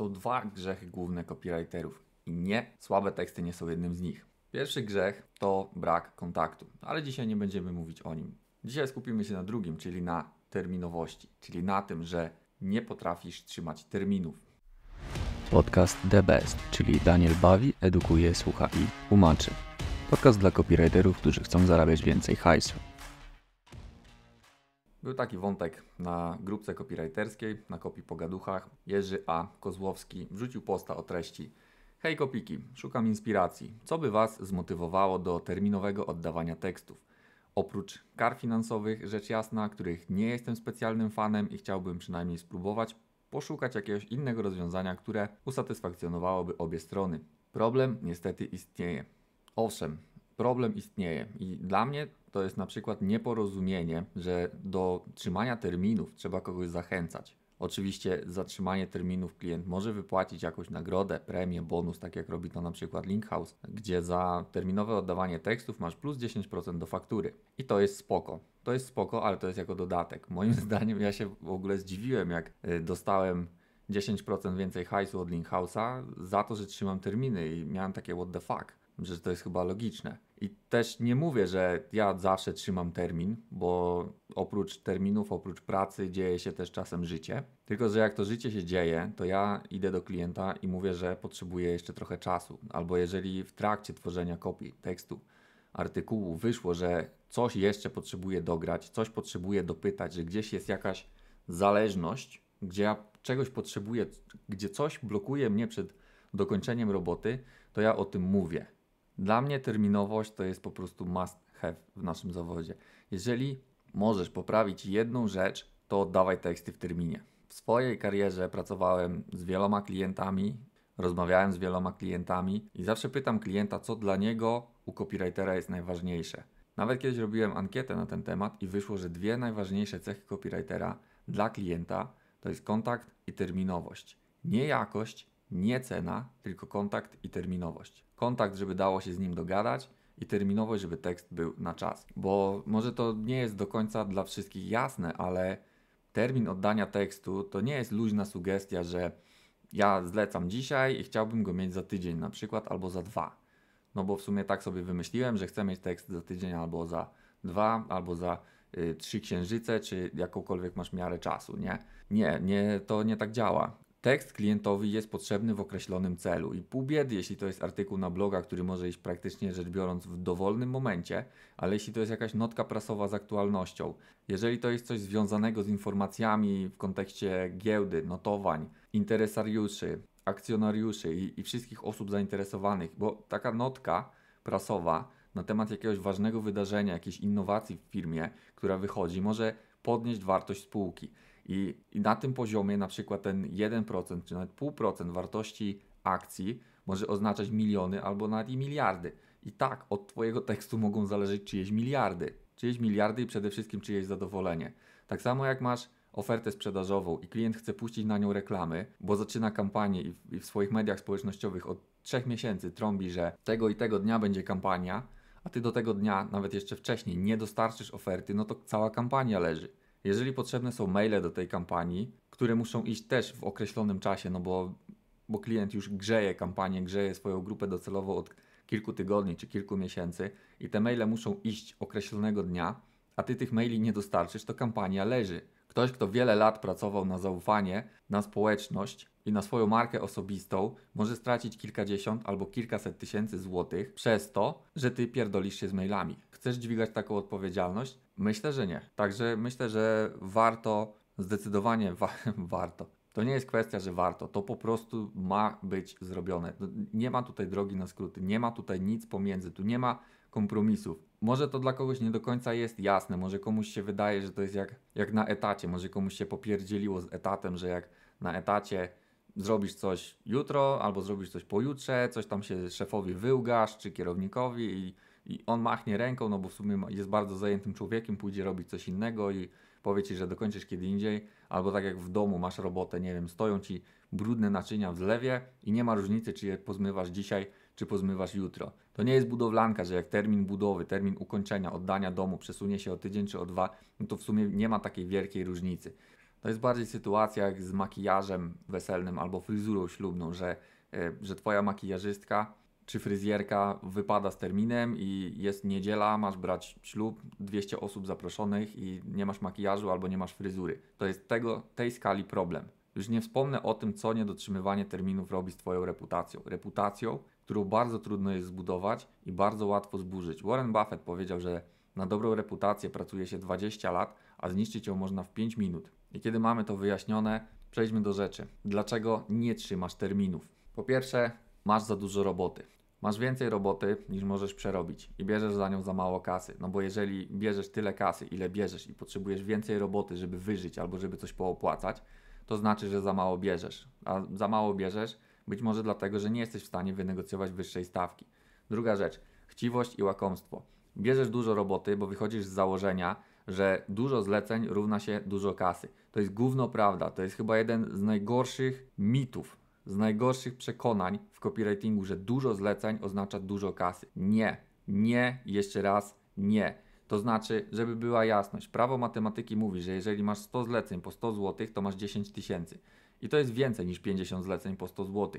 Są dwa grzechy główne copywriterów i nie, słabe teksty nie są jednym z nich. Pierwszy grzech to brak kontaktu, ale dzisiaj nie będziemy mówić o nim. Dzisiaj skupimy się na drugim, czyli na terminowości, czyli na tym, że nie potrafisz trzymać terminów. Podcast The Best, czyli Daniel bawi, edukuje, słucha i tłumaczy. Podcast dla copywriterów, którzy chcą zarabiać więcej hajsu. Był taki wątek na grupce copywriterskiej, na kopii po gaduchach. Jerzy A. Kozłowski wrzucił posta o treści Hej kopiki, szukam inspiracji. Co by Was zmotywowało do terminowego oddawania tekstów? Oprócz kar finansowych, rzecz jasna, których nie jestem specjalnym fanem i chciałbym przynajmniej spróbować poszukać jakiegoś innego rozwiązania, które usatysfakcjonowałoby obie strony. Problem niestety istnieje. Owszem, problem istnieje. I dla mnie to jest na przykład nieporozumienie, że do trzymania terminów trzeba kogoś zachęcać. Oczywiście zatrzymanie terminów klient może wypłacić jakąś nagrodę, premię, bonus, tak jak robi to na przykład Linkhouse, gdzie za terminowe oddawanie tekstów masz plus 10% do faktury. I to jest spoko. To jest spoko, ale to jest jako dodatek. Moim zdaniem ja się w ogóle zdziwiłem, jak y, dostałem 10% więcej hajsu od Linkhouse'a za to, że trzymam terminy i miałem takie what the fuck. Myślę, że to jest chyba logiczne. I też nie mówię, że ja zawsze trzymam termin, bo oprócz terminów, oprócz pracy dzieje się też czasem życie. Tylko, że jak to życie się dzieje, to ja idę do klienta i mówię, że potrzebuję jeszcze trochę czasu. Albo jeżeli w trakcie tworzenia kopii, tekstu, artykułu wyszło, że coś jeszcze potrzebuje dograć, coś potrzebuje dopytać, że gdzieś jest jakaś zależność, gdzie ja czegoś potrzebuję, gdzie coś blokuje mnie przed dokończeniem roboty, to ja o tym mówię dla mnie terminowość to jest po prostu must have w naszym zawodzie. Jeżeli możesz poprawić jedną rzecz, to oddawaj teksty w terminie. W swojej karierze pracowałem z wieloma klientami, rozmawiałem z wieloma klientami i zawsze pytam klienta, co dla niego u copywritera jest najważniejsze. Nawet kiedyś robiłem ankietę na ten temat i wyszło, że dwie najważniejsze cechy copywritera dla klienta to jest kontakt i terminowość. Nie jakość, nie cena, tylko kontakt i terminowość. Kontakt, żeby dało się z nim dogadać i terminowość, żeby tekst był na czas. Bo może to nie jest do końca dla wszystkich jasne, ale termin oddania tekstu to nie jest luźna sugestia, że ja zlecam dzisiaj i chciałbym go mieć za tydzień na przykład albo za dwa. No bo w sumie tak sobie wymyśliłem, że chcę mieć tekst za tydzień albo za dwa, albo za y, trzy księżyce, czy jakąkolwiek masz miarę czasu, nie? Nie, nie, to nie tak działa. Tekst klientowi jest potrzebny w określonym celu i pół biedy, jeśli to jest artykuł na bloga, który może iść praktycznie rzecz biorąc w dowolnym momencie, ale jeśli to jest jakaś notka prasowa z aktualnością, jeżeli to jest coś związanego z informacjami w kontekście giełdy, notowań, interesariuszy, akcjonariuszy i, i wszystkich osób zainteresowanych, bo taka notka prasowa na temat jakiegoś ważnego wydarzenia, jakiejś innowacji w firmie, która wychodzi, może podnieść wartość spółki. I, I na tym poziomie na przykład ten 1% czy nawet 0,5% wartości akcji może oznaczać miliony albo nawet i miliardy. I tak od Twojego tekstu mogą zależeć czyjeś miliardy. Czyjeś miliardy i przede wszystkim czyjeś zadowolenie. Tak samo jak masz ofertę sprzedażową i klient chce puścić na nią reklamy, bo zaczyna kampanię i w, i w swoich mediach społecznościowych od trzech miesięcy trąbi, że tego i tego dnia będzie kampania, a ty do tego dnia, nawet jeszcze wcześniej, nie dostarczysz oferty, no to cała kampania leży. Jeżeli potrzebne są maile do tej kampanii, które muszą iść też w określonym czasie, no bo, bo klient już grzeje kampanię, grzeje swoją grupę docelową od kilku tygodni czy kilku miesięcy i te maile muszą iść określonego dnia, a ty tych maili nie dostarczysz, to kampania leży. Ktoś, kto wiele lat pracował na zaufanie, na społeczność i na swoją markę osobistą, może stracić kilkadziesiąt albo kilkaset tysięcy złotych przez to, że ty pierdolisz się z mailami chcesz dźwigać taką odpowiedzialność? Myślę, że nie. Także myślę, że warto, zdecydowanie wa warto. To nie jest kwestia, że warto. To po prostu ma być zrobione. No, nie ma tutaj drogi na skróty, nie ma tutaj nic pomiędzy, tu nie ma kompromisów. Może to dla kogoś nie do końca jest jasne, może komuś się wydaje, że to jest jak, jak na etacie, może komuś się popierdzieliło z etatem, że jak na etacie zrobisz coś jutro albo zrobisz coś pojutrze, coś tam się szefowi wyłgasz czy kierownikowi i i on machnie ręką, no bo w sumie jest bardzo zajętym człowiekiem, pójdzie robić coś innego i powie ci, że dokończysz kiedy indziej, albo tak jak w domu masz robotę, nie wiem, stoją ci brudne naczynia w zlewie i nie ma różnicy, czy je pozmywasz dzisiaj, czy pozmywasz jutro. To nie jest budowlanka, że jak termin budowy, termin ukończenia, oddania domu przesunie się o tydzień czy o dwa, no to w sumie nie ma takiej wielkiej różnicy. To jest bardziej sytuacja jak z makijażem weselnym albo fryzurą ślubną, że, e, że twoja makijażystka czy fryzjerka wypada z terminem i jest niedziela, masz brać ślub, 200 osób zaproszonych i nie masz makijażu albo nie masz fryzury. To jest tego, tej skali problem. Już nie wspomnę o tym, co niedotrzymywanie terminów robi z Twoją reputacją. Reputacją, którą bardzo trudno jest zbudować i bardzo łatwo zburzyć. Warren Buffett powiedział, że na dobrą reputację pracuje się 20 lat, a zniszczyć ją można w 5 minut. I kiedy mamy to wyjaśnione, przejdźmy do rzeczy. Dlaczego nie trzymasz terminów? Po pierwsze, masz za dużo roboty. Masz więcej roboty niż możesz przerobić i bierzesz za nią za mało kasy. No bo jeżeli bierzesz tyle kasy, ile bierzesz i potrzebujesz więcej roboty, żeby wyżyć albo żeby coś poopłacać, to znaczy, że za mało bierzesz. A za mało bierzesz być może dlatego, że nie jesteś w stanie wynegocjować wyższej stawki. Druga rzecz, chciwość i łakomstwo. Bierzesz dużo roboty, bo wychodzisz z założenia, że dużo zleceń równa się dużo kasy. To jest główno prawda, to jest chyba jeden z najgorszych mitów z najgorszych przekonań w copywritingu, że dużo zleceń oznacza dużo kasy. Nie, nie, jeszcze raz nie. To znaczy, żeby była jasność, prawo matematyki mówi, że jeżeli masz 100 zleceń po 100 zł, to masz 10 tysięcy. I to jest więcej niż 50 zleceń po 100 zł.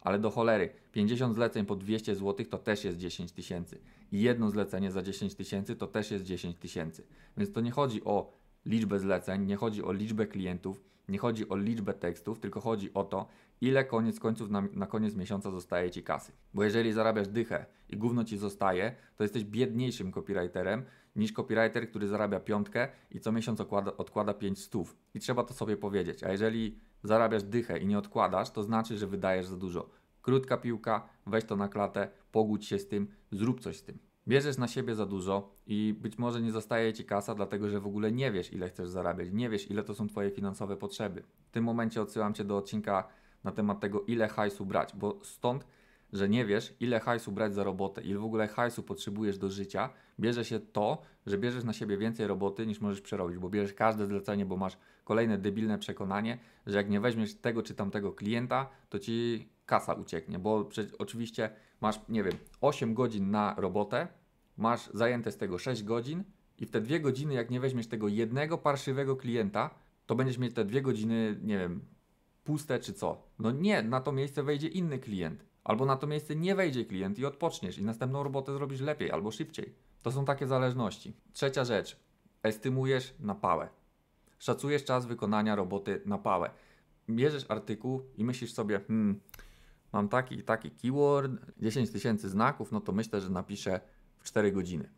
Ale do cholery, 50 zleceń po 200 zł to też jest 10 tysięcy. I jedno zlecenie za 10 tysięcy to też jest 10 tysięcy. Więc to nie chodzi o liczbę zleceń, nie chodzi o liczbę klientów, nie chodzi o liczbę tekstów, tylko chodzi o to, ile koniec końców na, na, koniec miesiąca zostaje ci kasy. Bo jeżeli zarabiasz dychę i gówno ci zostaje, to jesteś biedniejszym copywriterem niż copywriter, który zarabia piątkę i co miesiąc odkłada odkłada 5 stów. I trzeba to sobie powiedzieć. A jeżeli zarabiasz dychę i nie odkładasz, to znaczy, że wydajesz za dużo. Krótka piłka, weź to na klatę, pogódź się z tym, zrób coś z tym. Bierzesz na siebie za dużo i być może nie zostaje ci kasa, dlatego że w ogóle nie wiesz, ile chcesz zarabiać, nie wiesz, ile to są twoje finansowe potrzeby. W tym momencie odsyłam cię do odcinka na temat tego, ile hajsu brać, bo stąd, że nie wiesz, ile hajsu brać za robotę, ile w ogóle hajsu potrzebujesz do życia, bierze się to, że bierzesz na siebie więcej roboty niż możesz przerobić, bo bierzesz każde zlecenie, bo masz kolejne debilne przekonanie, że jak nie weźmiesz tego czy tamtego klienta, to ci kasa ucieknie, bo oczywiście masz, nie wiem, 8 godzin na robotę, masz zajęte z tego 6 godzin i w te dwie godziny, jak nie weźmiesz tego jednego parszywego klienta, to będziesz mieć te dwie godziny, nie wiem, puste czy co. No nie, na to miejsce wejdzie inny klient. Albo na to miejsce nie wejdzie klient i odpoczniesz i następną robotę zrobisz lepiej albo szybciej. To są takie zależności. Trzecia rzecz. Estymujesz na pałę. Szacujesz czas wykonania roboty na pałę. Bierzesz artykuł i myślisz sobie, hmm, mam taki i taki keyword, 10 tysięcy znaków, no to myślę, że napiszę w 4 godziny.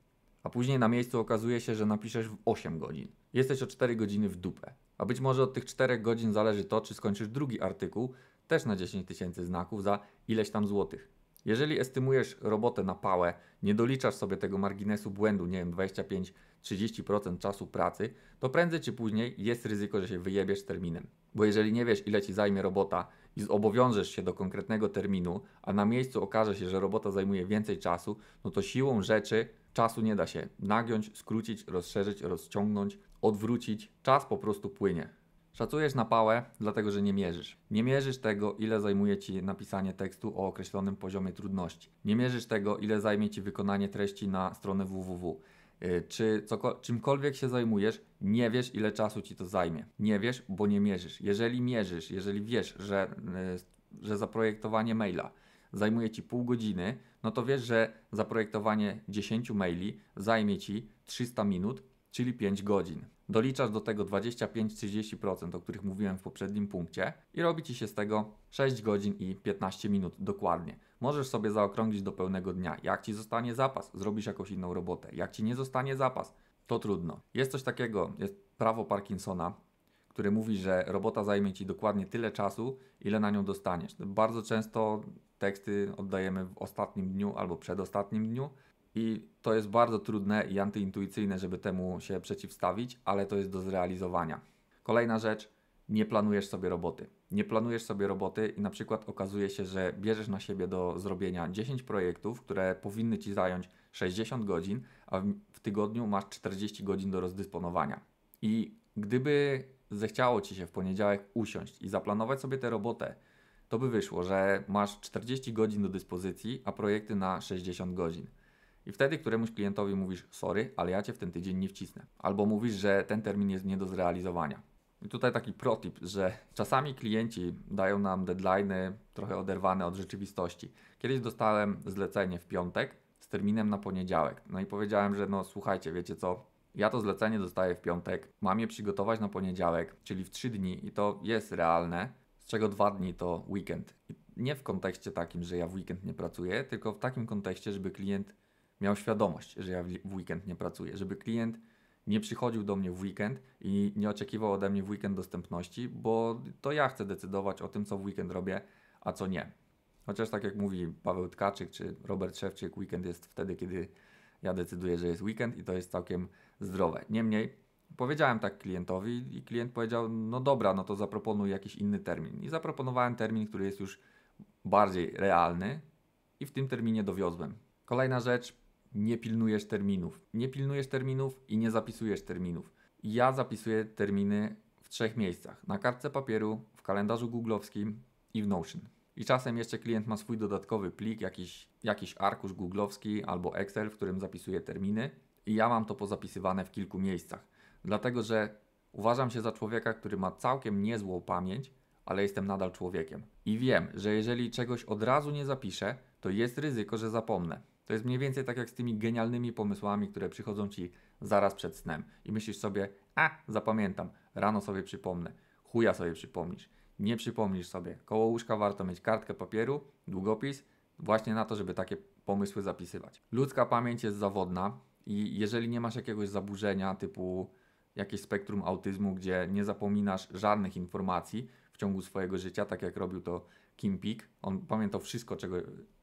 A później na miejscu okazuje się, że napiszesz w 8 godzin. Jesteś o 4 godziny w dupę. A być może od tych 4 godzin zależy to, czy skończysz drugi artykuł, też na 10 tysięcy znaków za ileś tam złotych. Jeżeli estymujesz robotę na pałę, nie doliczasz sobie tego marginesu błędu, nie wiem, 25-30% czasu pracy, to prędzej czy później jest ryzyko, że się wyjebiesz terminem. Bo jeżeli nie wiesz, ile ci zajmie robota i zobowiążesz się do konkretnego terminu, a na miejscu okaże się, że robota zajmuje więcej czasu, no to siłą rzeczy czasu nie da się nagiąć, skrócić, rozszerzyć, rozciągnąć, odwrócić. Czas po prostu płynie. Szacujesz na pałę, dlatego że nie mierzysz. Nie mierzysz tego, ile zajmuje ci napisanie tekstu o określonym poziomie trudności. Nie mierzysz tego, ile zajmie ci wykonanie treści na stronę www. Y, czy czymkolwiek się zajmujesz, nie wiesz, ile czasu ci to zajmie. Nie wiesz, bo nie mierzysz. Jeżeli mierzysz, jeżeli wiesz, że, y, że zaprojektowanie maila zajmuje ci pół godziny, no to wiesz, że zaprojektowanie 10 maili zajmie ci 300 minut, czyli 5 godzin. Doliczasz do tego 25-30%, o których mówiłem w poprzednim punkcie, i robi ci się z tego 6 godzin i 15 minut dokładnie. Możesz sobie zaokrąglić do pełnego dnia. Jak ci zostanie zapas, zrobisz jakąś inną robotę. Jak ci nie zostanie zapas, to trudno. Jest coś takiego, jest prawo Parkinsona, które mówi, że robota zajmie ci dokładnie tyle czasu, ile na nią dostaniesz. Bardzo często teksty oddajemy w ostatnim dniu albo przedostatnim dniu. I to jest bardzo trudne i antyintuicyjne, żeby temu się przeciwstawić, ale to jest do zrealizowania. Kolejna rzecz, nie planujesz sobie roboty. Nie planujesz sobie roboty i na przykład okazuje się, że bierzesz na siebie do zrobienia 10 projektów, które powinny ci zająć 60 godzin, a w tygodniu masz 40 godzin do rozdysponowania. I gdyby zechciało ci się w poniedziałek usiąść i zaplanować sobie tę robotę, to by wyszło, że masz 40 godzin do dyspozycji, a projekty na 60 godzin. I wtedy któremuś klientowi mówisz: Sorry, ale ja cię w ten tydzień nie wcisnę. Albo mówisz, że ten termin jest nie do zrealizowania. I tutaj taki protip, że czasami klienci dają nam deadline'y trochę oderwane od rzeczywistości. Kiedyś dostałem zlecenie w piątek z terminem na poniedziałek. No i powiedziałem, że no słuchajcie, wiecie co, ja to zlecenie dostaję w piątek, mam je przygotować na poniedziałek, czyli w trzy dni i to jest realne, z czego dwa dni to weekend. I nie w kontekście takim, że ja w weekend nie pracuję, tylko w takim kontekście, żeby klient miał świadomość, że ja w weekend nie pracuję, żeby klient nie przychodził do mnie w weekend i nie oczekiwał ode mnie w weekend dostępności, bo to ja chcę decydować o tym, co w weekend robię, a co nie. Chociaż tak jak mówi Paweł Tkaczyk czy Robert Szewczyk, weekend jest wtedy, kiedy ja decyduję, że jest weekend i to jest całkiem zdrowe. Niemniej powiedziałem tak klientowi i klient powiedział, no dobra, no to zaproponuj jakiś inny termin. I zaproponowałem termin, który jest już bardziej realny i w tym terminie dowiozłem. Kolejna rzecz, nie pilnujesz terminów. Nie pilnujesz terminów i nie zapisujesz terminów. Ja zapisuję terminy w trzech miejscach: na kartce papieru, w kalendarzu googlowskim i w Notion. I czasem jeszcze klient ma swój dodatkowy plik, jakiś, jakiś arkusz googlowski albo Excel, w którym zapisuje terminy. I ja mam to pozapisywane w kilku miejscach. Dlatego, że uważam się za człowieka, który ma całkiem niezłą pamięć, ale jestem nadal człowiekiem. I wiem, że jeżeli czegoś od razu nie zapiszę, to jest ryzyko, że zapomnę. To jest mniej więcej tak jak z tymi genialnymi pomysłami, które przychodzą ci zaraz przed snem i myślisz sobie, a zapamiętam, rano sobie przypomnę, chuja sobie przypomnisz, nie przypomnisz sobie. Koło łóżka warto mieć kartkę papieru, długopis, właśnie na to, żeby takie pomysły zapisywać. Ludzka pamięć jest zawodna i jeżeli nie masz jakiegoś zaburzenia typu jakieś spektrum autyzmu, gdzie nie zapominasz żadnych informacji w ciągu swojego życia, tak jak robił to Kim Peek. On pamiętał wszystko, czego,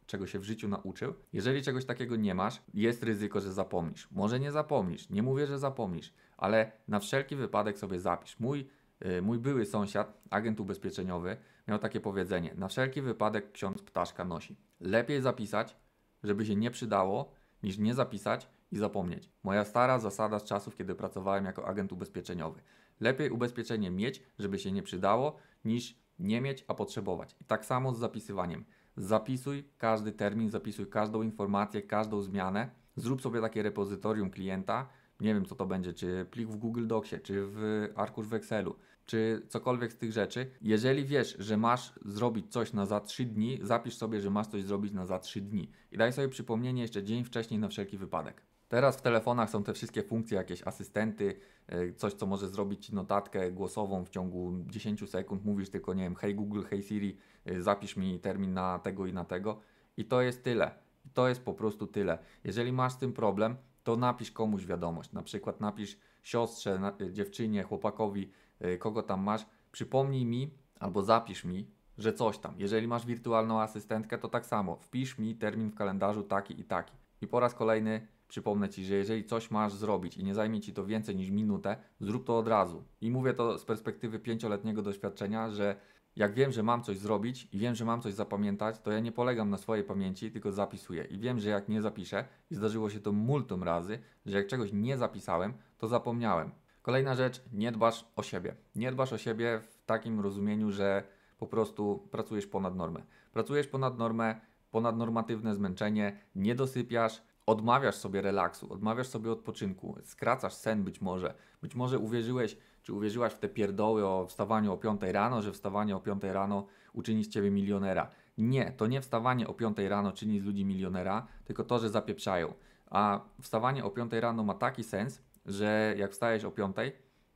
czego się w życiu nauczył. Jeżeli czegoś takiego nie masz, jest ryzyko, że zapomnisz. Może nie zapomnisz, nie mówię, że zapomnisz, ale na wszelki wypadek sobie zapisz. Mój, yy, mój były sąsiad, agent ubezpieczeniowy, miał takie powiedzenie: Na wszelki wypadek ksiądz ptaszka nosi. Lepiej zapisać, żeby się nie przydało, niż nie zapisać i zapomnieć. Moja stara zasada z czasów, kiedy pracowałem jako agent ubezpieczeniowy. Lepiej ubezpieczenie mieć, żeby się nie przydało, niż nie mieć, a potrzebować. I tak samo z zapisywaniem. Zapisuj każdy termin, zapisuj każdą informację, każdą zmianę. Zrób sobie takie repozytorium klienta. Nie wiem, co to będzie, czy plik w Google Docsie, czy w arkusz w Excelu, czy cokolwiek z tych rzeczy. Jeżeli wiesz, że masz zrobić coś na za 3 dni, zapisz sobie, że masz coś zrobić na za 3 dni i daj sobie przypomnienie jeszcze dzień wcześniej na wszelki wypadek. Teraz w telefonach są te wszystkie funkcje, jakieś asystenty, e, coś co może zrobić ci notatkę głosową w ciągu 10 sekund, mówisz tylko, nie wiem, hey Google, hey Siri, e, zapisz mi termin na tego i na tego i to jest tyle. To jest po prostu tyle. Jeżeli masz z tym problem, to napisz komuś wiadomość, na przykład napisz siostrze, e, dziewczynie, chłopakowi, kogo tam masz, przypomnij mi albo zapisz mi, że coś tam. Jeżeli masz wirtualną asystentkę, to tak samo, wpisz mi termin w kalendarzu taki i taki. I po raz kolejny Przypomnę Ci, że jeżeli coś masz zrobić i nie zajmie Ci to więcej niż minutę, zrób to od razu. I mówię to z perspektywy pięcioletniego doświadczenia, że jak wiem, że mam coś zrobić i wiem, że mam coś zapamiętać, to ja nie polegam na swojej pamięci, tylko zapisuję. I wiem, że jak nie zapiszę, i zdarzyło się to multum razy, że jak czegoś nie zapisałem, to zapomniałem. Kolejna rzecz, nie dbasz o siebie. Nie dbasz o siebie w takim rozumieniu, że po prostu pracujesz ponad normę. Pracujesz ponad normę, ponad normatywne zmęczenie, nie dosypiasz, odmawiasz sobie relaksu, odmawiasz sobie odpoczynku, skracasz sen być może. Być może uwierzyłeś, czy uwierzyłaś w te pierdoły o wstawaniu o 5 rano, że wstawanie o 5 rano uczyni z ciebie milionera. Nie, to nie wstawanie o 5 rano czyni z ludzi milionera, tylko to, że zapieprzają. A wstawanie o 5 rano ma taki sens, że jak wstajesz o 5,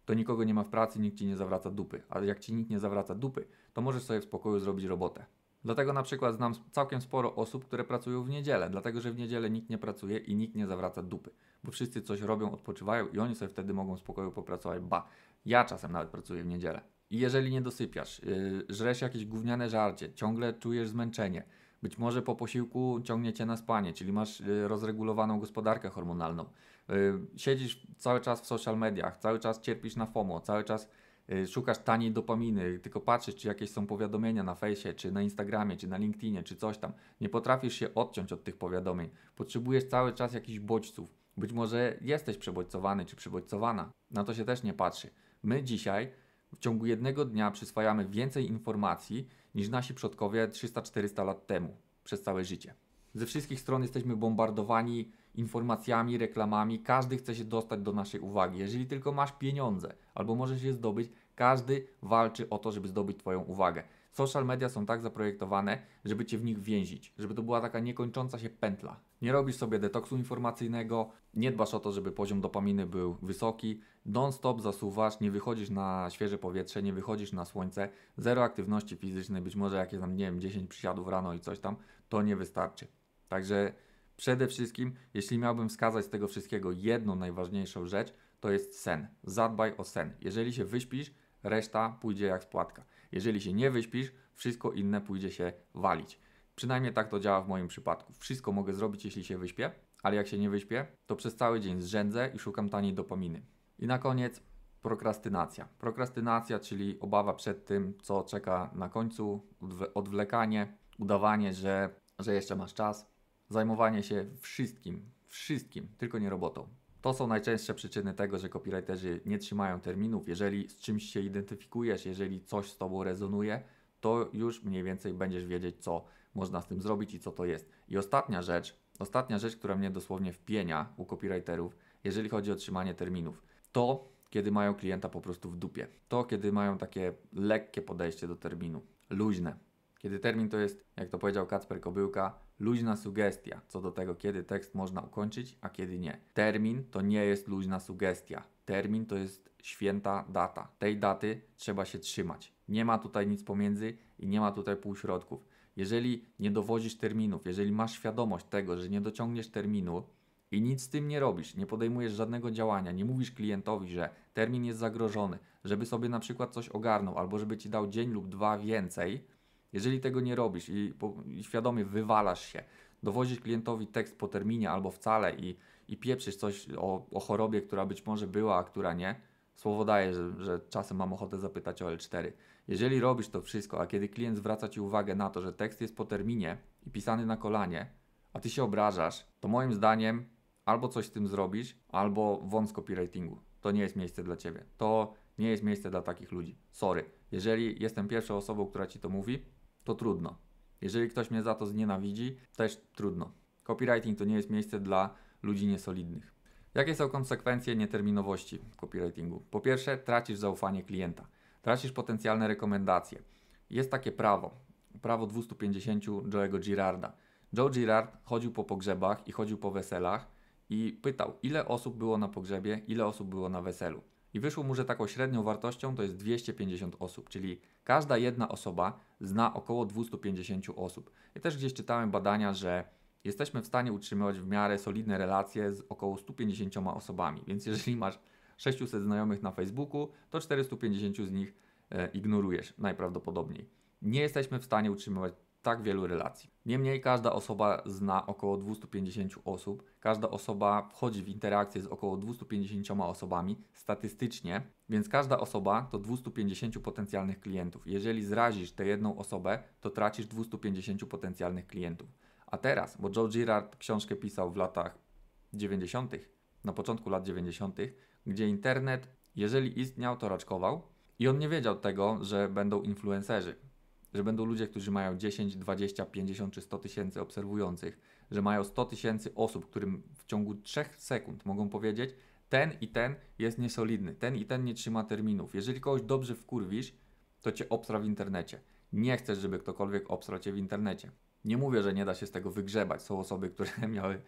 to nikogo nie ma w pracy, nikt ci nie zawraca dupy. A jak ci nikt nie zawraca dupy, to możesz sobie w spokoju zrobić robotę. Dlatego na przykład znam całkiem sporo osób, które pracują w niedzielę, dlatego że w niedzielę nikt nie pracuje i nikt nie zawraca dupy, bo wszyscy coś robią, odpoczywają i oni sobie wtedy mogą spokojnie spokoju popracować. Ba, ja czasem nawet pracuję w niedzielę. I jeżeli nie dosypiasz, yy, żresz jakieś gówniane żarcie, ciągle czujesz zmęczenie, być może po posiłku ciągnie cię na spanie, czyli masz yy, rozregulowaną gospodarkę hormonalną, yy, siedzisz cały czas w social mediach, cały czas cierpisz na FOMO, cały czas Y, szukasz taniej dopaminy, tylko patrzysz, czy jakieś są powiadomienia na fejsie, czy na Instagramie, czy na LinkedInie, czy coś tam. Nie potrafisz się odciąć od tych powiadomień. Potrzebujesz cały czas jakichś bodźców. Być może jesteś przebodźcowany, czy przebodźcowana. Na to się też nie patrzy. My dzisiaj w ciągu jednego dnia przyswajamy więcej informacji niż nasi przodkowie 300-400 lat temu, przez całe życie. Ze wszystkich stron jesteśmy bombardowani informacjami, reklamami. Każdy chce się dostać do naszej uwagi. Jeżeli tylko masz pieniądze albo możesz je zdobyć, każdy walczy o to, żeby zdobyć Twoją uwagę. Social media są tak zaprojektowane, żeby Cię w nich więzić, żeby to była taka niekończąca się pętla. Nie robisz sobie detoksu informacyjnego, nie dbasz o to, żeby poziom dopaminy był wysoki, non-stop zasuwasz, nie wychodzisz na świeże powietrze, nie wychodzisz na słońce, zero aktywności fizycznej, być może jakieś tam, nie wiem, 10 przysiadów rano i coś tam, to nie wystarczy. Także Przede wszystkim, jeśli miałbym wskazać z tego wszystkiego jedną najważniejszą rzecz, to jest sen. Zadbaj o sen. Jeżeli się wyśpisz, reszta pójdzie jak spłatka. Jeżeli się nie wyśpisz, wszystko inne pójdzie się walić. Przynajmniej tak to działa w moim przypadku. Wszystko mogę zrobić, jeśli się wyśpię, ale jak się nie wyśpię, to przez cały dzień zrzędzę i szukam taniej dopaminy. I na koniec prokrastynacja. Prokrastynacja, czyli obawa przed tym, co czeka na końcu, odwlekanie, udawanie, że, że jeszcze masz czas, zajmowanie się wszystkim, wszystkim, tylko nie robotą. To są najczęstsze przyczyny tego, że copywriterzy nie trzymają terminów. Jeżeli z czymś się identyfikujesz, jeżeli coś z tobą rezonuje, to już mniej więcej będziesz wiedzieć, co można z tym zrobić i co to jest. I ostatnia rzecz, ostatnia rzecz, która mnie dosłownie wpienia u copywriterów, jeżeli chodzi o trzymanie terminów, to kiedy mają klienta po prostu w dupie. To kiedy mają takie lekkie podejście do terminu, luźne kiedy termin to jest, jak to powiedział Kacper Kobyłka, luźna sugestia co do tego, kiedy tekst można ukończyć, a kiedy nie. Termin to nie jest luźna sugestia. Termin to jest święta data. Tej daty trzeba się trzymać. Nie ma tutaj nic pomiędzy i nie ma tutaj półśrodków. Jeżeli nie dowodzisz terminów, jeżeli masz świadomość tego, że nie dociągniesz terminu, i nic z tym nie robisz, nie podejmujesz żadnego działania, nie mówisz klientowi, że termin jest zagrożony, żeby sobie na przykład coś ogarnął albo żeby ci dał dzień lub dwa więcej, jeżeli tego nie robisz i, po, i świadomie wywalasz się, dowozisz klientowi tekst po terminie albo wcale i, i pieprzysz coś o, o chorobie, która być może była, a która nie, słowo daję, że, że czasem mam ochotę zapytać o L4. Jeżeli robisz to wszystko, a kiedy klient zwraca Ci uwagę na to, że tekst jest po terminie i pisany na kolanie, a Ty się obrażasz, to moim zdaniem albo coś z tym zrobisz, albo won copywritingu. To nie jest miejsce dla Ciebie. To nie jest miejsce dla takich ludzi. Sorry. Jeżeli jestem pierwszą osobą, która Ci to mówi, to trudno. Jeżeli ktoś mnie za to znienawidzi, też trudno. Copywriting to nie jest miejsce dla ludzi niesolidnych. Jakie są konsekwencje nieterminowości copywritingu? Po pierwsze, tracisz zaufanie klienta, tracisz potencjalne rekomendacje. Jest takie prawo, prawo 250 Joe'ego Girarda. Joe Girard chodził po pogrzebach i chodził po weselach i pytał, ile osób było na pogrzebie, ile osób było na weselu i wyszło mu, że taką średnią wartością to jest 250 osób, czyli każda jedna osoba zna około 250 osób. Ja też gdzieś czytałem badania, że jesteśmy w stanie utrzymywać w miarę solidne relacje z około 150 osobami, więc jeżeli masz 600 znajomych na Facebooku, to 450 z nich e, ignorujesz najprawdopodobniej. Nie jesteśmy w stanie utrzymywać tak wielu relacji. Niemniej każda osoba zna około 250 osób, każda osoba wchodzi w interakcję z około 250 osobami statystycznie, więc każda osoba to 250 potencjalnych klientów. Jeżeli zrazisz tę jedną osobę, to tracisz 250 potencjalnych klientów. A teraz, bo Joe Girard książkę pisał w latach 90., na początku lat 90., gdzie internet, jeżeli istniał, to raczkował i on nie wiedział tego, że będą influencerzy że będą ludzie, którzy mają 10, 20, 50 czy 100 tysięcy obserwujących, że mają 100 tysięcy osób, którym w ciągu 3 sekund mogą powiedzieć, ten i ten jest niesolidny, ten i ten nie trzyma terminów. Jeżeli kogoś dobrze wkurwisz, to cię obstra w internecie. Nie chcesz, żeby ktokolwiek obstrał cię w internecie. Nie mówię, że nie da się z tego wygrzebać. Są osoby, które miały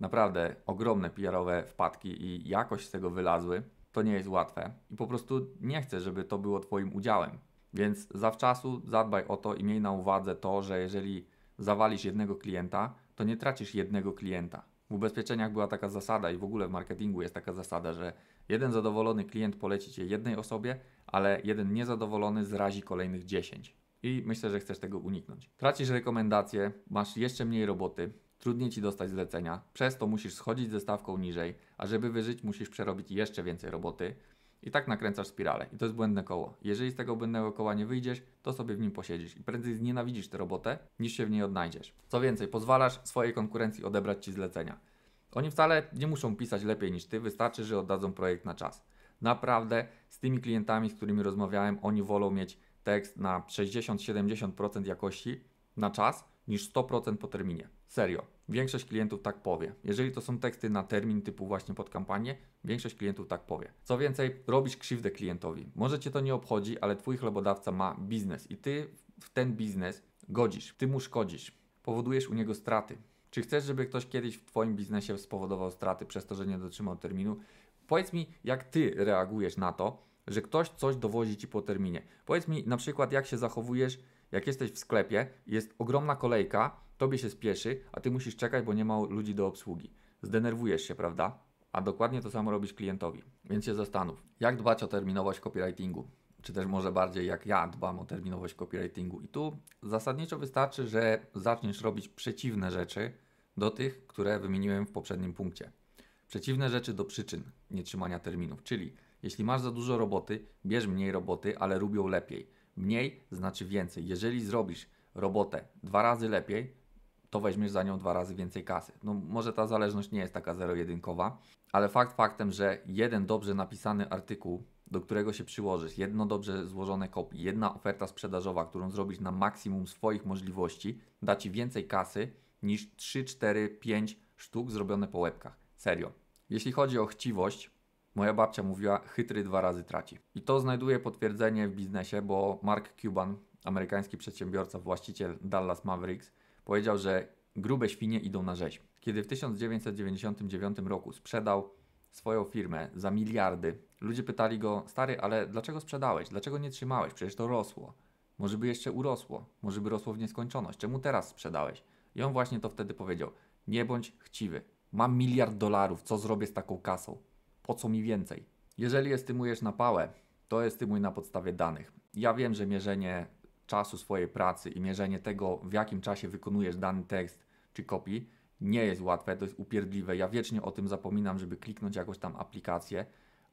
naprawdę ogromne PR-owe wpadki i jakoś z tego wylazły. To nie jest łatwe i po prostu nie chcę, żeby to było Twoim udziałem. Więc zawczasu zadbaj o to i miej na uwadze to, że jeżeli zawalisz jednego klienta, to nie tracisz jednego klienta. W ubezpieczeniach była taka zasada i w ogóle w marketingu jest taka zasada, że jeden zadowolony klient poleci cię jednej osobie, ale jeden niezadowolony zrazi kolejnych 10. I myślę, że chcesz tego uniknąć. Tracisz rekomendacje, masz jeszcze mniej roboty, trudniej ci dostać zlecenia, przez to musisz schodzić ze stawką niżej, a żeby wyżyć, musisz przerobić jeszcze więcej roboty. I tak nakręcasz spiralę i to jest błędne koło. Jeżeli z tego błędnego koła nie wyjdziesz, to sobie w nim posiedzisz i prędzej znienawidzisz tę robotę, niż się w niej odnajdziesz. Co więcej, pozwalasz swojej konkurencji odebrać Ci zlecenia. Oni wcale nie muszą pisać lepiej niż Ty, wystarczy, że oddadzą projekt na czas. Naprawdę z tymi klientami, z którymi rozmawiałem, oni wolą mieć tekst na 60-70% jakości na czas niż 100% po terminie. Serio. Większość klientów tak powie. Jeżeli to są teksty na termin typu właśnie pod kampanię, większość klientów tak powie. Co więcej, robisz krzywdę klientowi. Może cię to nie obchodzi, ale twój chlebodawca ma biznes i ty w ten biznes godzisz, ty mu szkodzisz, powodujesz u niego straty. Czy chcesz, żeby ktoś kiedyś w twoim biznesie spowodował straty przez to, że nie dotrzymał terminu? Powiedz mi, jak ty reagujesz na to, że ktoś coś dowozi ci po terminie. Powiedz mi na przykład, jak się zachowujesz, jak jesteś w sklepie, jest ogromna kolejka tobie się spieszy, a ty musisz czekać, bo nie ma ludzi do obsługi. Zdenerwujesz się, prawda? A dokładnie to samo robisz klientowi. Więc się zastanów, jak dbać o terminowość copywritingu? Czy też może bardziej jak ja dbam o terminowość copywritingu? I tu zasadniczo wystarczy, że zaczniesz robić przeciwne rzeczy do tych, które wymieniłem w poprzednim punkcie. Przeciwne rzeczy do przyczyn nietrzymania terminów, czyli jeśli masz za dużo roboty, bierz mniej roboty, ale rób ją lepiej. Mniej znaczy więcej. Jeżeli zrobisz robotę dwa razy lepiej, to weźmiesz za nią dwa razy więcej kasy. No może ta zależność nie jest taka zero-jedynkowa, ale fakt faktem, że jeden dobrze napisany artykuł, do którego się przyłożysz, jedno dobrze złożone kopii, jedna oferta sprzedażowa, którą zrobisz na maksimum swoich możliwości, da Ci więcej kasy niż 3, 4, 5 sztuk zrobione po łebkach. Serio. Jeśli chodzi o chciwość, moja babcia mówiła chytry dwa razy traci. I to znajduje potwierdzenie w biznesie, bo Mark Cuban, amerykański przedsiębiorca, właściciel Dallas Mavericks, powiedział, że grube świnie idą na rzeź. Kiedy w 1999 roku sprzedał swoją firmę za miliardy, ludzie pytali go, stary, ale dlaczego sprzedałeś? Dlaczego nie trzymałeś? Przecież to rosło. Może by jeszcze urosło, może by rosło w nieskończoność. Czemu teraz sprzedałeś? I on właśnie to wtedy powiedział: Nie bądź chciwy. Mam miliard dolarów, co zrobię z taką kasą? Po co mi więcej? Jeżeli estymujesz na pałę, to estymuj na podstawie danych. Ja wiem, że mierzenie czasu swojej pracy i mierzenie tego, w jakim czasie wykonujesz dany tekst czy kopii, nie jest łatwe, to jest upierdliwe. Ja wiecznie o tym zapominam, żeby kliknąć jakąś tam aplikację,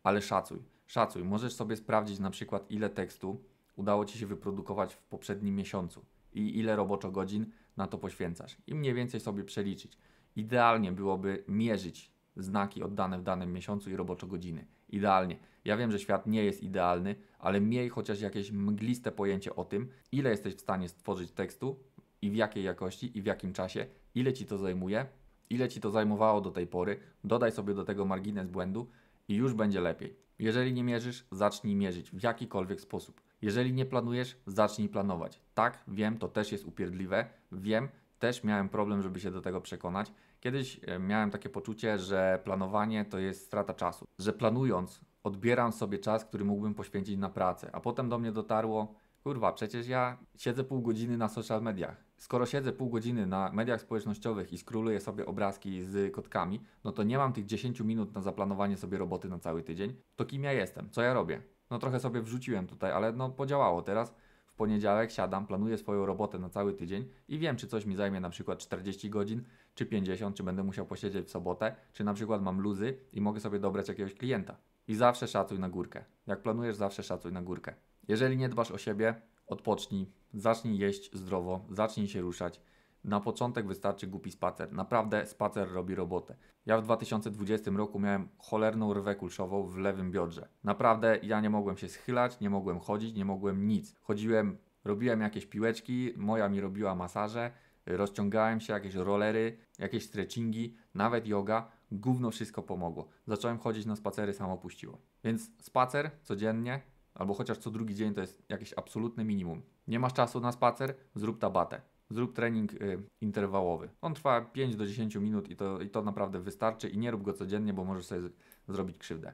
ale szacuj, szacuj. Możesz sobie sprawdzić na przykład, ile tekstu udało Ci się wyprodukować w poprzednim miesiącu i ile roboczo godzin na to poświęcasz. I mniej więcej sobie przeliczyć. Idealnie byłoby mierzyć znaki oddane w danym miesiącu i roboczo godziny. Idealnie. Ja wiem, że świat nie jest idealny, ale miej chociaż jakieś mgliste pojęcie o tym, ile jesteś w stanie stworzyć tekstu i w jakiej jakości i w jakim czasie, ile ci to zajmuje, ile ci to zajmowało do tej pory, dodaj sobie do tego margines błędu i już będzie lepiej. Jeżeli nie mierzysz, zacznij mierzyć w jakikolwiek sposób. Jeżeli nie planujesz, zacznij planować. Tak, wiem, to też jest upierdliwe, wiem, też miałem problem, żeby się do tego przekonać. Kiedyś e, miałem takie poczucie, że planowanie to jest strata czasu, że planując odbieram sobie czas, który mógłbym poświęcić na pracę. A potem do mnie dotarło, kurwa, przecież ja siedzę pół godziny na social mediach. Skoro siedzę pół godziny na mediach społecznościowych i skróluję sobie obrazki z kotkami, no to nie mam tych 10 minut na zaplanowanie sobie roboty na cały tydzień. To kim ja jestem? Co ja robię? No trochę sobie wrzuciłem tutaj, ale no podziałało teraz. W poniedziałek siadam, planuję swoją robotę na cały tydzień i wiem, czy coś mi zajmie na przykład 40 godzin, czy 50, czy będę musiał posiedzieć w sobotę, czy na przykład mam luzy i mogę sobie dobrać jakiegoś klienta. I zawsze szacuj na górkę. Jak planujesz, zawsze szacuj na górkę. Jeżeli nie dbasz o siebie, odpocznij, zacznij jeść zdrowo, zacznij się ruszać. Na początek wystarczy głupi spacer. Naprawdę spacer robi robotę. Ja w 2020 roku miałem cholerną rwę kulszową w lewym biodrze. Naprawdę ja nie mogłem się schylać, nie mogłem chodzić, nie mogłem nic. Chodziłem, robiłem jakieś piłeczki, moja mi robiła masaże, rozciągałem się, jakieś rollery, jakieś stretchingi, nawet yoga gówno wszystko pomogło. Zacząłem chodzić na spacery, samo puściło. Więc spacer codziennie, albo chociaż co drugi dzień, to jest jakieś absolutne minimum. Nie masz czasu na spacer? Zrób tabatę. Zrób trening y, interwałowy. On trwa 5 do 10 minut i to, i to naprawdę wystarczy i nie rób go codziennie, bo możesz sobie z, zrobić krzywdę.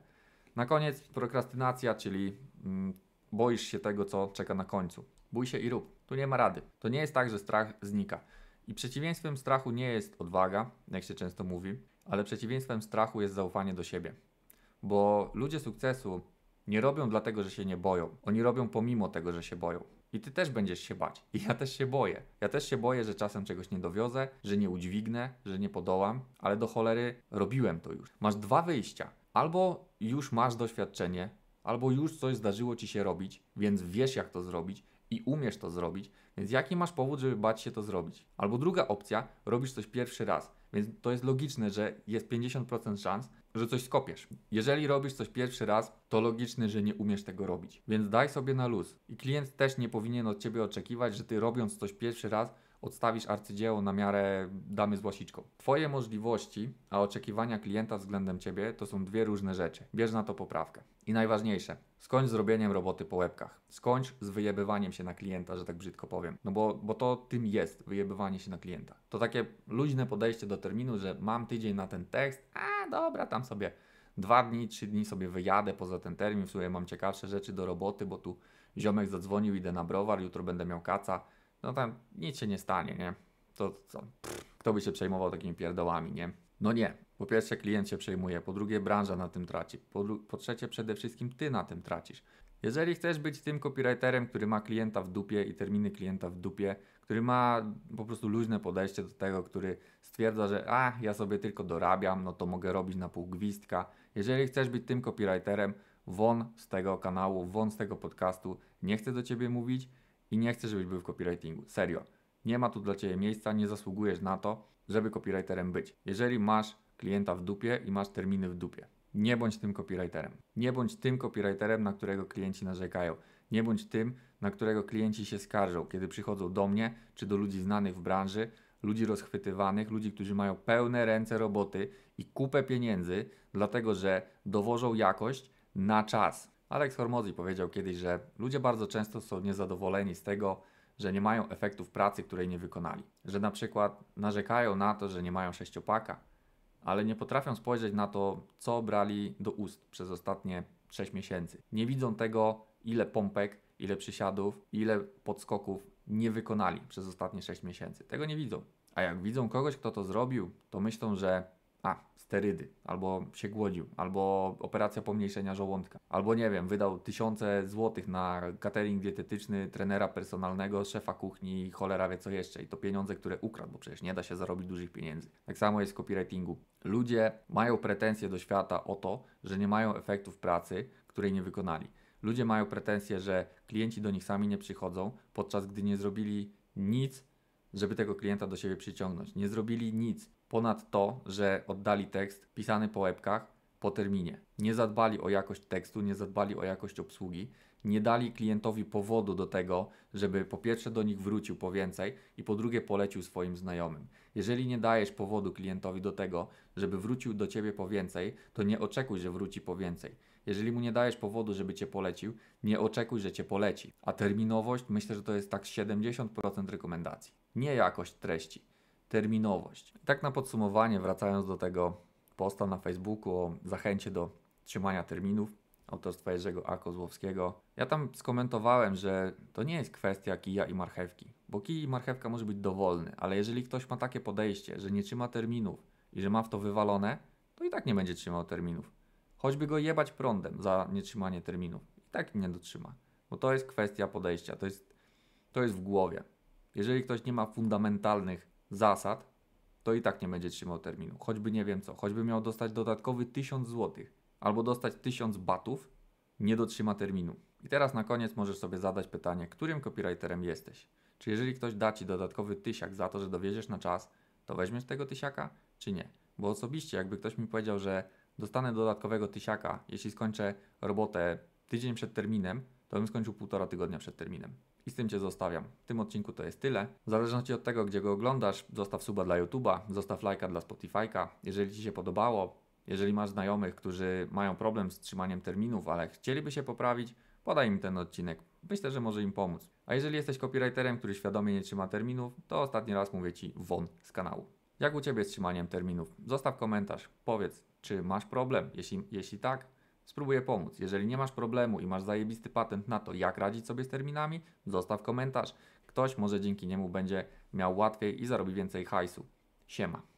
Na koniec prokrastynacja, czyli mm, boisz się tego, co czeka na końcu. Bój się i rób. Tu nie ma rady. To nie jest tak, że strach znika. I przeciwieństwem strachu nie jest odwaga, jak się często mówi ale przeciwieństwem strachu jest zaufanie do siebie. Bo ludzie sukcesu nie robią dlatego, że się nie boją. Oni robią pomimo tego, że się boją. I ty też będziesz się bać. I ja też się boję. Ja też się boję, że czasem czegoś nie dowiozę, że nie udźwignę, że nie podołam, ale do cholery robiłem to już. Masz dwa wyjścia. Albo już masz doświadczenie, albo już coś zdarzyło ci się robić, więc wiesz jak to zrobić i umiesz to zrobić, więc jaki masz powód, żeby bać się to zrobić? Albo druga opcja, robisz coś pierwszy raz więc to jest logiczne, że jest 50% szans, że coś skopiesz. Jeżeli robisz coś pierwszy raz, to logiczne, że nie umiesz tego robić. Więc daj sobie na luz. I klient też nie powinien od ciebie oczekiwać, że ty robiąc coś pierwszy raz, odstawisz arcydzieło na miarę damy z łasiczką. Twoje możliwości, a oczekiwania klienta względem ciebie to są dwie różne rzeczy. Bierz na to poprawkę. I najważniejsze, skończ z robieniem roboty po łebkach. Skończ z wyjebywaniem się na klienta, że tak brzydko powiem. No bo, bo to tym jest, wyjebywanie się na klienta. To takie luźne podejście do terminu, że mam tydzień na ten tekst, a dobra, tam sobie dwa dni, trzy dni sobie wyjadę poza ten termin, w sumie mam ciekawsze rzeczy do roboty, bo tu ziomek zadzwonił, idę na browar, jutro będę miał kaca, no tam nic się nie stanie, nie? To, kto by się przejmował takimi pierdołami, nie? No nie. Po pierwsze klient się przejmuje, po drugie branża na tym traci, po, po trzecie przede wszystkim ty na tym tracisz. Jeżeli chcesz być tym copywriterem, który ma klienta w dupie i terminy klienta w dupie, który ma po prostu luźne podejście do tego, który stwierdza, że a, ja sobie tylko dorabiam, no to mogę robić na pół gwizdka. Jeżeli chcesz być tym copywriterem, won z tego kanału, won z tego podcastu, nie chcę do Ciebie mówić, i nie chcę, żebyś był w copywritingu. Serio. Nie ma tu dla Ciebie miejsca, nie zasługujesz na to, żeby copywriterem być. Jeżeli masz klienta w dupie i masz terminy w dupie, nie bądź tym copywriterem. Nie bądź tym copywriterem, na którego klienci narzekają. Nie bądź tym, na którego klienci się skarżą, kiedy przychodzą do mnie czy do ludzi znanych w branży, ludzi rozchwytywanych, ludzi, którzy mają pełne ręce roboty i kupę pieniędzy, dlatego że dowożą jakość na czas. Alex Hormozzi powiedział kiedyś, że ludzie bardzo często są niezadowoleni z tego, że nie mają efektów pracy, której nie wykonali. Że na przykład narzekają na to, że nie mają sześciopaka, ale nie potrafią spojrzeć na to, co brali do ust przez ostatnie 6 miesięcy. Nie widzą tego, ile pompek, ile przysiadów, ile podskoków nie wykonali przez ostatnie 6 miesięcy. Tego nie widzą. A jak widzą kogoś, kto to zrobił, to myślą, że a, sterydy, albo się głodził, albo operacja pomniejszenia żołądka, albo nie wiem, wydał tysiące złotych na catering dietetyczny, trenera personalnego, szefa kuchni, cholera wie co jeszcze i to pieniądze, które ukradł, bo przecież nie da się zarobić dużych pieniędzy. Tak samo jest w copywritingu. Ludzie mają pretensje do świata o to, że nie mają efektów pracy, której nie wykonali. Ludzie mają pretensje, że klienci do nich sami nie przychodzą, podczas gdy nie zrobili nic, żeby tego klienta do siebie przyciągnąć. Nie zrobili nic, Ponad to, że oddali tekst pisany po łebkach po terminie. Nie zadbali o jakość tekstu, nie zadbali o jakość obsługi, nie dali klientowi powodu do tego, żeby po pierwsze do nich wrócił po więcej i po drugie polecił swoim znajomym. Jeżeli nie dajesz powodu klientowi do tego, żeby wrócił do ciebie po więcej, to nie oczekuj, że wróci po więcej. Jeżeli mu nie dajesz powodu, żeby cię polecił, nie oczekuj, że cię poleci. A terminowość myślę, że to jest tak 70% rekomendacji, nie jakość treści terminowość. Tak na podsumowanie, wracając do tego posta na Facebooku o zachęcie do trzymania terminów autorstwa Jerzego A. Kozłowskiego, ja tam skomentowałem, że to nie jest kwestia kija i marchewki, bo kij i marchewka może być dowolny, ale jeżeli ktoś ma takie podejście, że nie trzyma terminów i że ma w to wywalone, to i tak nie będzie trzymał terminów. Choćby go jebać prądem za nietrzymanie terminów, i tak nie dotrzyma, bo to jest kwestia podejścia, to jest, to jest w głowie. Jeżeli ktoś nie ma fundamentalnych zasad, to i tak nie będzie trzymał terminu. Choćby nie wiem co, choćby miał dostać dodatkowy 1000 zł albo dostać 1000 batów, nie dotrzyma terminu. I teraz na koniec możesz sobie zadać pytanie, którym copywriterem jesteś? Czy jeżeli ktoś da ci dodatkowy tysiak za to, że dowiedziesz na czas, to weźmiesz tego tysiaka, czy nie? Bo osobiście, jakby ktoś mi powiedział, że dostanę dodatkowego tysiaka, jeśli skończę robotę tydzień przed terminem, to bym skończył półtora tygodnia przed terminem. I z tym Cię zostawiam. W tym odcinku to jest tyle. W zależności od tego, gdzie go oglądasz, zostaw suba dla YouTube'a, zostaw lajka dla Spotify'ka. Jeżeli Ci się podobało, jeżeli masz znajomych, którzy mają problem z trzymaniem terminów, ale chcieliby się poprawić, podaj im ten odcinek. Myślę, że może im pomóc. A jeżeli jesteś copywriterem, który świadomie nie trzyma terminów, to ostatni raz mówię Ci won z kanału. Jak u Ciebie z trzymaniem terminów? Zostaw komentarz, powiedz, czy masz problem? Jeśli, jeśli tak, Spróbuję pomóc. Jeżeli nie masz problemu i masz zajebisty patent na to, jak radzić sobie z terminami, zostaw komentarz. Ktoś może dzięki niemu będzie miał łatwiej i zarobi więcej hajsu. Siema.